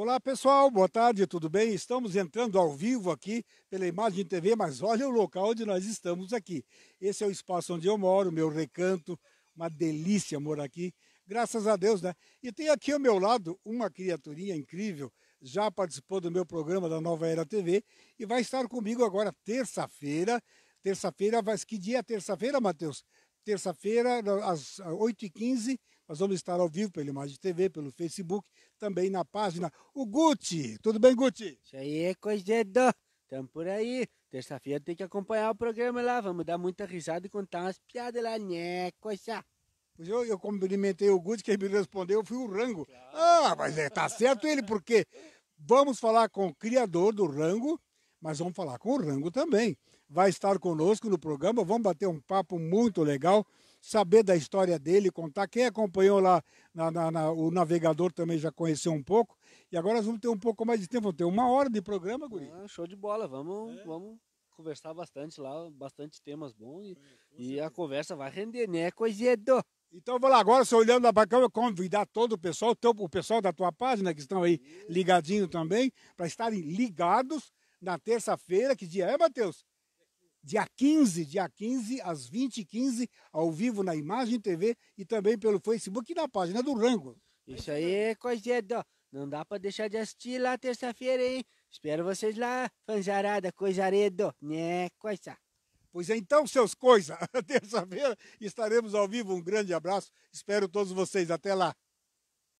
Olá pessoal, boa tarde, tudo bem? Estamos entrando ao vivo aqui pela Imagem TV, mas olha o local onde nós estamos aqui. Esse é o espaço onde eu moro, meu recanto, uma delícia morar aqui, graças a Deus, né? E tem aqui ao meu lado uma criaturinha incrível, já participou do meu programa da Nova Era TV e vai estar comigo agora terça-feira. Terça-feira, mas que dia é terça-feira, Matheus? terça-feira, às 8h15, ah, nós vamos estar ao vivo pela Imagem TV, pelo Facebook, também na página. O Guti, tudo bem, Guti? Isso aí é coisa de dó. Estamos por aí. Terça-feira tem que acompanhar o programa lá. Vamos dar muita risada e contar umas piadas lá, né? Coisa. Eu, eu cumprimentei o Guti, quem me respondeu foi o Rango. Claro. Ah, mas é, tá certo ele, porque vamos falar com o criador do Rango, mas vamos falar com o Rango também. Vai estar conosco no programa, vamos bater um papo muito legal, saber da história dele, contar. Quem acompanhou lá, na, na, na, o navegador também já conheceu um pouco. E agora nós vamos ter um pouco mais de tempo, vamos ter uma hora de programa, Guri. Ah, show de bola, vamos, é. vamos conversar bastante lá, bastante temas bons e, é, e a conversa vai render, né, coisedo? Então vou lá agora, se olhando na para eu convidar todo o pessoal, o pessoal da tua página que estão aí ligadinho também, para estarem ligados na terça-feira, que dia é, Matheus? Dia 15, dia 15, às 20h15, ao vivo na Imagem TV e também pelo Facebook e na página do Rango. Isso aí é coisa de... Não dá pra deixar de assistir lá terça-feira, hein? Espero vocês lá, fanjarada, coisaredo, né, coisa. Pois é, então, seus coisa, terça-feira estaremos ao vivo. Um grande abraço, espero todos vocês. Até lá.